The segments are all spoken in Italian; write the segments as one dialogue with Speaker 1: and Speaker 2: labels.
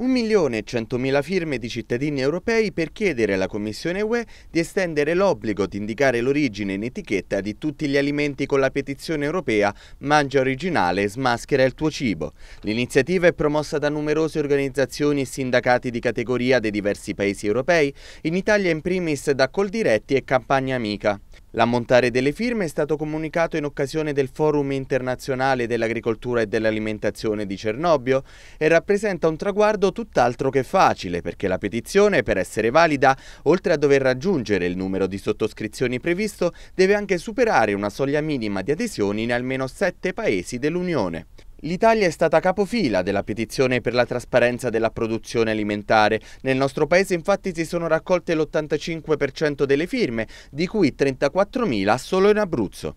Speaker 1: 1.100.000 firme di cittadini europei per chiedere alla Commissione UE di estendere l'obbligo di indicare l'origine in etichetta di tutti gli alimenti con la petizione europea Mangia originale smaschera il tuo cibo. L'iniziativa è promossa da numerose organizzazioni e sindacati di categoria dei diversi paesi europei, in Italia in primis da Coldiretti e Campagna Amica. L'ammontare delle firme è stato comunicato in occasione del Forum internazionale dell'agricoltura e dell'alimentazione di Cernobbio e rappresenta un traguardo tutt'altro che facile perché la petizione, per essere valida, oltre a dover raggiungere il numero di sottoscrizioni previsto, deve anche superare una soglia minima di adesioni in almeno sette paesi dell'Unione. L'Italia è stata capofila della petizione per la trasparenza della produzione alimentare. Nel nostro paese infatti si sono raccolte l'85% delle firme, di cui 34.000 solo in Abruzzo.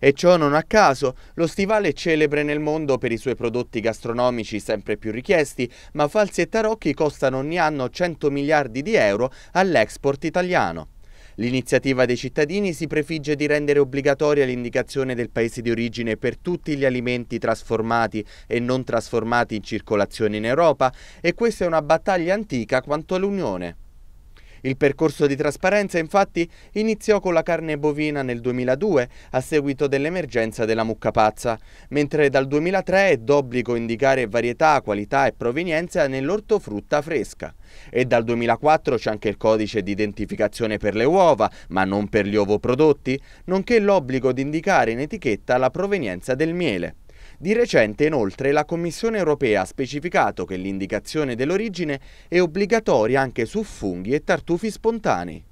Speaker 1: E ciò non a caso, lo stivale è celebre nel mondo per i suoi prodotti gastronomici sempre più richiesti, ma falsi e tarocchi costano ogni anno 100 miliardi di euro all'export italiano. L'iniziativa dei cittadini si prefigge di rendere obbligatoria l'indicazione del paese di origine per tutti gli alimenti trasformati e non trasformati in circolazione in Europa e questa è una battaglia antica quanto l'Unione. Il percorso di trasparenza infatti iniziò con la carne bovina nel 2002 a seguito dell'emergenza della mucca pazza, mentre dal 2003 è d'obbligo indicare varietà, qualità e provenienza nell'ortofrutta fresca. E dal 2004 c'è anche il codice di identificazione per le uova, ma non per gli ovoprodotti, nonché l'obbligo di indicare in etichetta la provenienza del miele. Di recente, inoltre, la Commissione europea ha specificato che l'indicazione dell'origine è obbligatoria anche su funghi e tartufi spontanei.